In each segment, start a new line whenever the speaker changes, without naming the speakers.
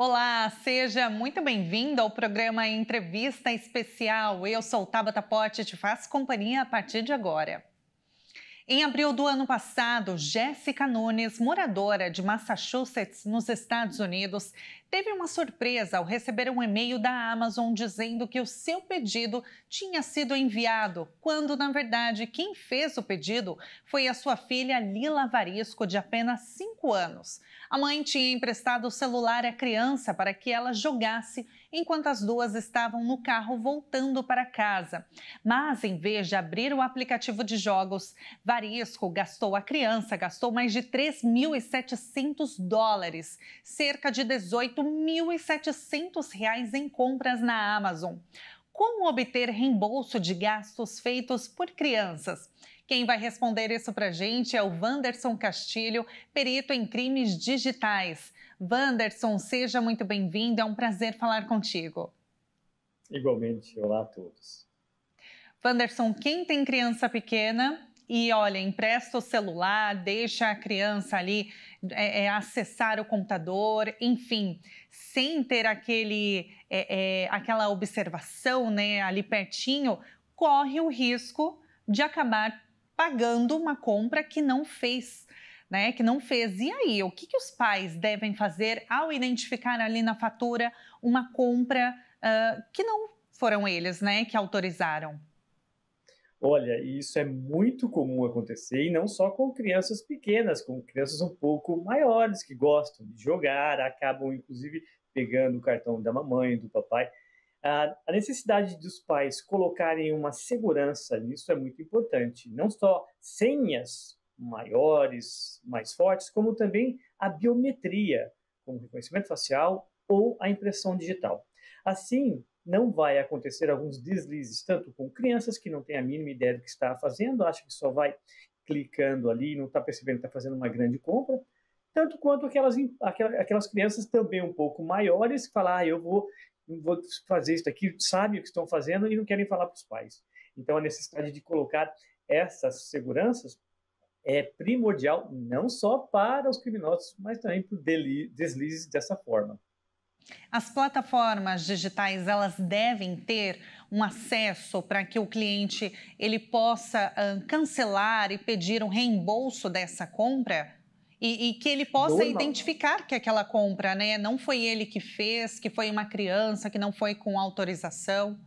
Olá, seja muito bem-vindo ao programa Entrevista Especial. Eu sou Tabata e te faço companhia a partir de agora. Em abril do ano passado, Jéssica Nunes, moradora de Massachusetts, nos Estados Unidos, teve uma surpresa ao receber um e-mail da Amazon dizendo que o seu pedido tinha sido enviado, quando, na verdade, quem fez o pedido foi a sua filha Lila Varisco, de apenas 5 anos. A mãe tinha emprestado o celular à criança para que ela jogasse enquanto as duas estavam no carro voltando para casa. Mas, em vez de abrir o aplicativo de jogos, Varisco gastou, a criança gastou mais de 3.700 dólares, cerca de 18.700 reais em compras na Amazon. Como obter reembolso de gastos feitos por crianças? Quem vai responder isso para gente é o Wanderson Castilho, perito em crimes digitais. Wanderson, seja muito bem-vindo, é um prazer falar contigo.
Igualmente, olá a todos.
Wanderson, quem tem criança pequena e olha, empresta o celular, deixa a criança ali é, é, acessar o computador, enfim, sem ter aquele, é, é aquela observação né, ali pertinho, corre o risco de acabar pagando uma compra que não fez né, que não fez. E aí, o que, que os pais devem fazer ao identificar ali na fatura uma compra uh, que não foram eles né, que autorizaram?
Olha, isso é muito comum acontecer e não só com crianças pequenas, com crianças um pouco maiores que gostam de jogar, acabam inclusive pegando o cartão da mamãe, do papai. A necessidade dos pais colocarem uma segurança nisso é muito importante. Não só senhas maiores, mais fortes, como também a biometria, como reconhecimento facial ou a impressão digital. Assim, não vai acontecer alguns deslizes, tanto com crianças que não têm a mínima ideia do que está fazendo, acham que só vai clicando ali, não está percebendo que está fazendo uma grande compra, tanto quanto aquelas, aquelas, aquelas crianças também um pouco maiores que falam, ah, eu vou, vou fazer isso aqui, sabem o que estão fazendo e não querem falar para os pais. Então, a necessidade de colocar essas seguranças é primordial não só para os criminosos, mas também para deslizes dessa forma.
As plataformas digitais elas devem ter um acesso para que o cliente ele possa ah, cancelar e pedir um reembolso dessa compra e, e que ele possa Normal. identificar que aquela compra, né, não foi ele que fez, que foi uma criança, que não foi com autorização.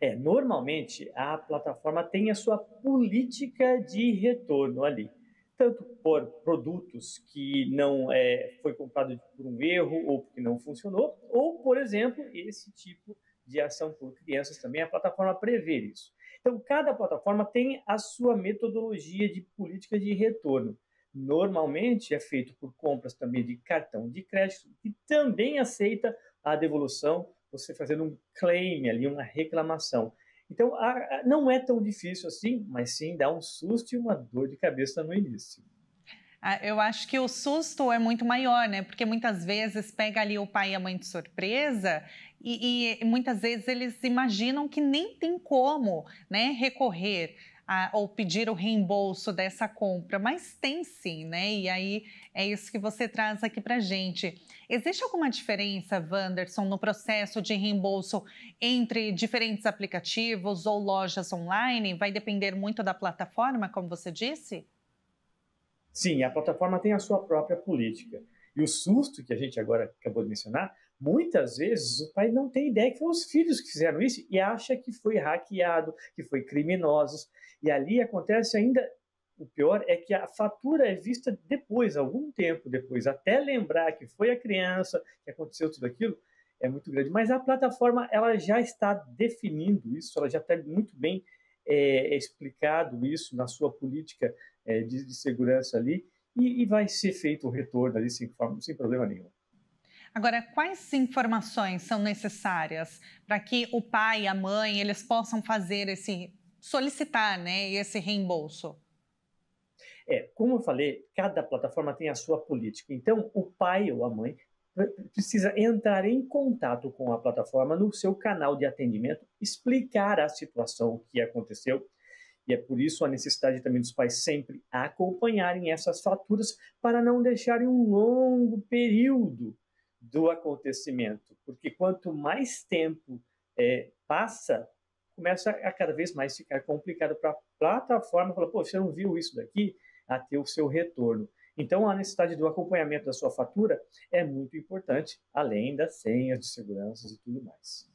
É, normalmente a plataforma tem a sua política de retorno ali, tanto por produtos que não é, foi comprado por um erro ou porque não funcionou, ou por exemplo esse tipo de ação por crianças também a plataforma prevê isso. Então cada plataforma tem a sua metodologia de política de retorno. Normalmente é feito por compras também de cartão de crédito que também aceita a devolução você fazendo um claim ali, uma reclamação. Então, não é tão difícil assim, mas sim dá um susto e uma dor de cabeça no início.
Ah, eu acho que o susto é muito maior, né? Porque muitas vezes pega ali o pai e a mãe de surpresa e, e muitas vezes eles imaginam que nem tem como, né, recorrer a, ou pedir o reembolso dessa compra, mas tem sim, né? E aí é isso que você traz aqui para gente. Existe alguma diferença, Wanderson, no processo de reembolso entre diferentes aplicativos ou lojas online? Vai depender muito da plataforma, como você disse?
Sim, a plataforma tem a sua própria política. E o susto que a gente agora acabou de mencionar Muitas vezes o pai não tem ideia que foram os filhos que fizeram isso e acha que foi hackeado, que foi criminosos. E ali acontece ainda o pior é que a fatura é vista depois, algum tempo depois, até lembrar que foi a criança que aconteceu tudo aquilo, é muito grande. Mas a plataforma ela já está definindo isso, ela já está muito bem é, explicado isso na sua política é, de, de, segurança ali, e, e, vai ser feito o retorno ali sem, sem problema nenhum.
Agora, quais informações são necessárias para que o pai e a mãe eles possam fazer esse solicitar, né, esse reembolso?
É, como eu falei, cada plataforma tem a sua política. Então, o pai ou a mãe precisa entrar em contato com a plataforma no seu canal de atendimento, explicar a situação que aconteceu. E é por isso a necessidade também dos pais sempre acompanharem essas faturas para não deixarem um longo período do acontecimento, porque quanto mais tempo é, passa, começa a cada vez mais ficar complicado para a plataforma falar, pô, você não viu isso daqui, a ter o seu retorno. Então, a necessidade do acompanhamento da sua fatura é muito importante, além das senhas de segurança e tudo mais.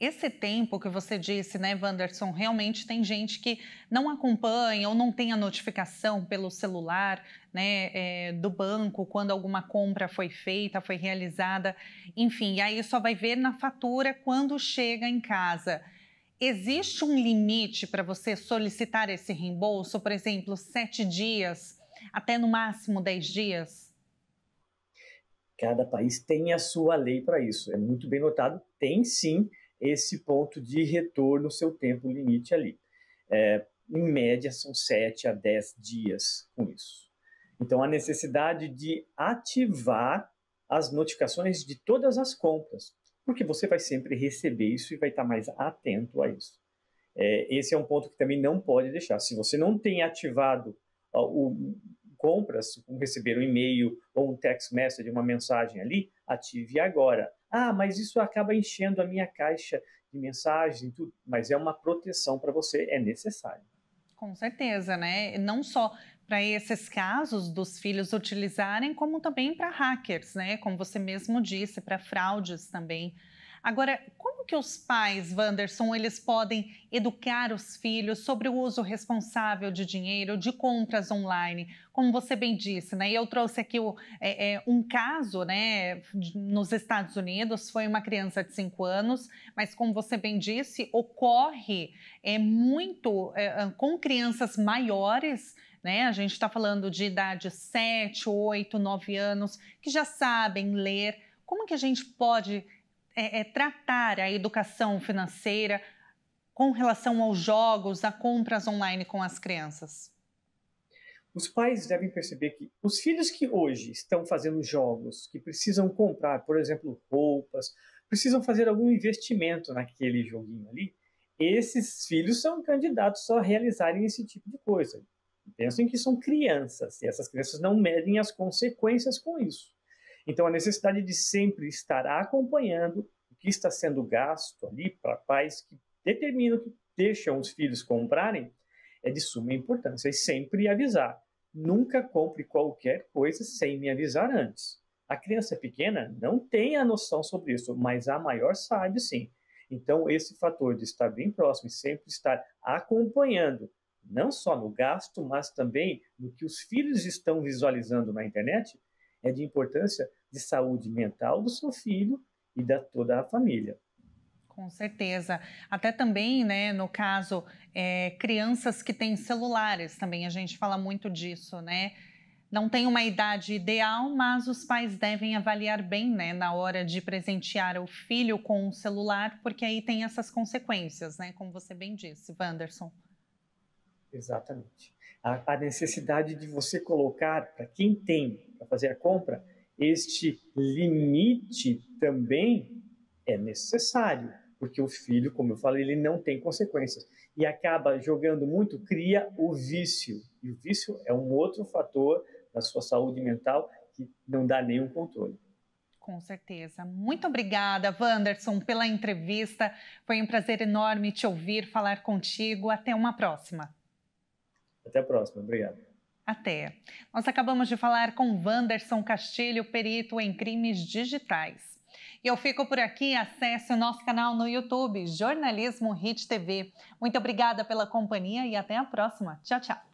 Esse tempo que você disse, né, Wanderson, realmente tem gente que não acompanha ou não tem a notificação pelo celular né, é, do banco quando alguma compra foi feita, foi realizada, enfim, e aí só vai ver na fatura quando chega em casa. Existe um limite para você solicitar esse reembolso, por exemplo, sete dias, até no máximo dez dias?
Cada país tem a sua lei para isso. É muito bem notado, tem sim esse ponto de retorno, seu tempo limite ali. É, em média, são 7 a 10 dias com isso. Então, a necessidade de ativar as notificações de todas as compras, porque você vai sempre receber isso e vai estar mais atento a isso. É, esse é um ponto que também não pode deixar. Se você não tem ativado ó, o compras, como receber um e-mail ou um text message, uma mensagem ali, ative agora. Ah, mas isso acaba enchendo a minha caixa de mensagens, tudo. Mas é uma proteção para você, é necessário.
Com certeza, né? Não só para esses casos dos filhos utilizarem, como também para hackers, né? Como você mesmo disse, para fraudes também. Agora, como que os pais, Wanderson, eles podem educar os filhos sobre o uso responsável de dinheiro, de compras online? Como você bem disse, né? E eu trouxe aqui o, é, é, um caso, né? Nos Estados Unidos, foi uma criança de 5 anos, mas como você bem disse, ocorre é muito é, é com crianças maiores, né? A gente está falando de idade 7, 8, 9 anos, que já sabem ler. Como que a gente pode é, é tratar a educação financeira com relação aos jogos, a compras online com as crianças?
Os pais devem perceber que os filhos que hoje estão fazendo jogos, que precisam comprar, por exemplo, roupas, precisam fazer algum investimento naquele joguinho ali, esses filhos são candidatos só a realizarem esse tipo de coisa. Pensem que são crianças e essas crianças não medem as consequências com isso. Então, a necessidade de sempre estar acompanhando o que está sendo gasto ali para pais que determinam que deixam os filhos comprarem é de suma importância. E sempre avisar. Nunca compre qualquer coisa sem me avisar antes. A criança pequena não tem a noção sobre isso, mas a maior sabe sim. Então, esse fator de estar bem próximo e sempre estar acompanhando, não só no gasto, mas também no que os filhos estão visualizando na internet, é de importância de saúde mental do seu filho e da toda a família.
Com certeza. Até também, né, no caso, é, crianças que têm celulares também, a gente fala muito disso, né? Não tem uma idade ideal, mas os pais devem avaliar bem, né, na hora de presentear o filho com um celular, porque aí tem essas consequências, né, como você bem disse, Wanderson.
Exatamente. A, a necessidade de você colocar, para quem tem fazer a compra, este limite também é necessário, porque o filho, como eu falei, ele não tem consequências e acaba jogando muito, cria o vício. E o vício é um outro fator da sua saúde mental que não dá nenhum controle.
Com certeza. Muito obrigada, Wanderson, pela entrevista. Foi um prazer enorme te ouvir, falar contigo. Até uma próxima.
Até a próxima. Obrigado
até. Nós acabamos de falar com Wanderson Castilho, perito em crimes digitais. E eu fico por aqui, acesse o nosso canal no YouTube, Jornalismo Hit TV. Muito obrigada pela companhia e até a próxima. Tchau, tchau.